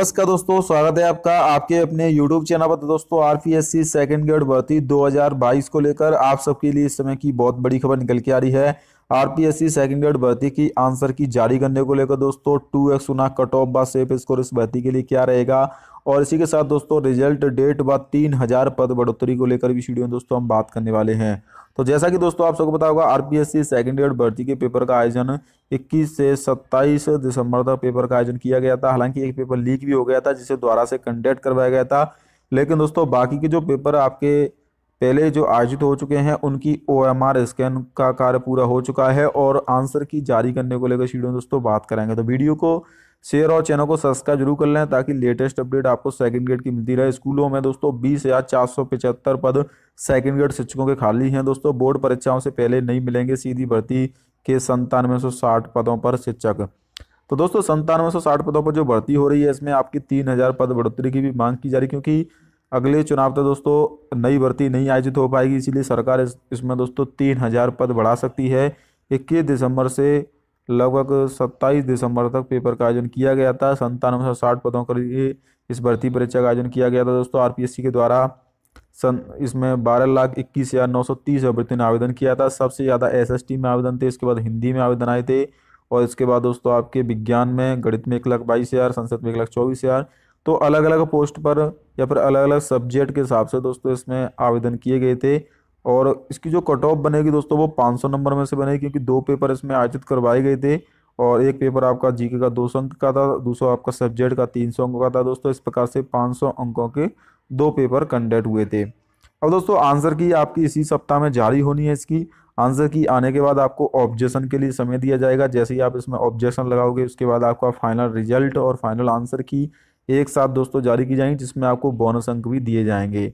नमस्कार दोस्तों स्वागत है आपका आपके अपने YouTube चैनल पर तो दोस्तों R P S C second grade भर्ती दो को लेकर आप सबके लिए इस समय की बहुत बड़ी खबर निकल के आ रही है आरपीएससी सेकंड ग्रेड भर्ती की आंसर की जारी करने को लेकर दोस्तों टू एक्स गुना कट ऑफ बा सेफ स्कोर इस भर्ती के लिए क्या रहेगा और इसी के साथ दोस्तों रिजल्ट डेट व तीन हजार पद बढ़ोतरी को लेकर भी वीडियो में दोस्तों हम बात करने वाले हैं तो जैसा कि दोस्तों आप सबको पता होगा आरपीएससी सेकंड ग्रेड भर्ती के पेपर का आयोजन 21 से 27 दिसंबर तक पेपर का आयोजन किया गया था हालांकि एक पेपर लीक भी हो गया था जिसे द्वारा से कंडक्ट करवाया गया था लेकिन दोस्तों बाकी के जो पेपर आपके पहले जो आयोजित हो चुके हैं उनकी ओ एम आर स्कैन का कार्य पूरा हो चुका है और आंसर की जारी करने को लेकर शीडियो दोस्तों बात करेंगे तो वीडियो को शेयर और चैनल को सब्सक्राइब जरूर कर लें ताकि लेटेस्ट अपडेट आपको सेकंड ग्रेड की मिलती रहे स्कूलों में दोस्तों बीस हज़ार चार सौ पचहत्तर पद सेकंड ग्रेड शिक्षकों के खाली हैं दोस्तों बोर्ड परीक्षाओं से पहले नहीं मिलेंगे सीधी भर्ती के संतानवे सौ साठ पदों पर शिक्षक तो दोस्तों संतानवे सौ साठ पदों पर जो भर्ती हो रही है इसमें आपकी तीन हज़ार पद बढ़ोतरी की भी मांग की जा रही क्योंकि अगले चुनाव तक तो दोस्तों नई भर्ती नहीं आयोजित हो पाएगी इसीलिए सरकार इस, इसमें दोस्तों तीन हज़ार पद बढ़ा सकती है इक्कीस दिसंबर से लगभग सत्ताईस दिसंबर तक पेपर का आयोजन किया गया था संतानवे सौ साठ पदों के लिए इस भर्ती परीक्षा का आयोजन किया गया था दोस्तों आर के द्वारा सन इसमें बारह लाख इक्कीस हज़ार नौ सौ तीस अभ्यर्थियों ने आवेदन किया था सबसे ज़्यादा एस में आवेदन थे इसके बाद हिंदी में आवेदन आए थे और इसके बाद दोस्तों आपके विज्ञान में गणित में एक लाख बाईस हज़ार संसद में एक लाख चौबीस हज़ार तो अलग अलग पोस्ट पर या फिर अलग अलग सब्जेक्ट के हिसाब से दोस्तों इसमें आवेदन किए गए थे और इसकी जो कट ऑफ बनेगी दोस्तों वो 500 नंबर में से बनेगी क्योंकि दो पेपर इसमें आयोजित करवाए गए थे और एक पेपर आपका जीके का दो सौ अंक का था दूसरा आपका सब्जेक्ट का तीन सौ अंकों का था दोस्तों इस प्रकार से पाँच सौ अंकों के दो पेपर कंडक्ट हुए थे अब दोस्तों आंसर की आपकी इसी सप्ताह में जारी होनी है इसकी आंसर की आने के बाद आपको ऑब्जेक्शन के लिए समय दिया जाएगा जैसे ही आप इसमें ऑब्जेक्शन लगाओगे उसके बाद आपका फाइनल रिजल्ट और फाइनल आंसर की एक साथ दोस्तों जारी की जाएंगी जिसमें आपको बोनस अंक भी दिए जाएंगे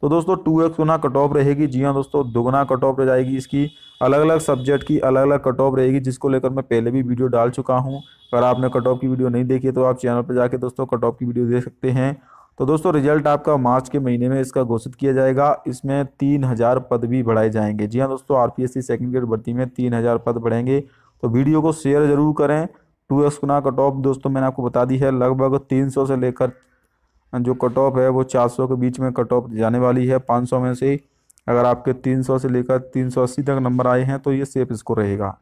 तो दोस्तों टू एक्स गुना कट ऑफ रहेगी जी हाँ दोस्तों दोगुना कट ऑफ रह जाएगी इसकी अलग अलग सब्जेक्ट की अलग अलग कट ऑफ रहेगी जिसको लेकर मैं पहले भी वीडियो डाल चुका हूँ अगर आपने कट ऑफ की वीडियो नहीं देखी तो आप चैनल पर जाकर दोस्तों कट ऑफ की वीडियो देख सकते हैं तो दोस्तों रिजल्ट आपका मार्च के महीने में इसका घोषित किया जाएगा इसमें तीन हज़ार पद भी बढ़ाए जाएंगे जी हाँ दोस्तों आरपीएससी सेकंड ग्रेड भर्ती में तीन हज़ार पद बढ़ेंगे तो वीडियो को शेयर ज़रूर करें टू एक्स गुना कट ऑफ दोस्तों मैंने आपको बता दी है लगभग तीन सौ से लेकर जो कट ऑफ है वो चार सौ के बीच में कट ऑफ जाने वाली है पाँच सौ में से अगर आपके तीन सौ से लेकर तीन सौ अस्सी तक नंबर आए हैं तो ये सेफ स्कोर रहेगा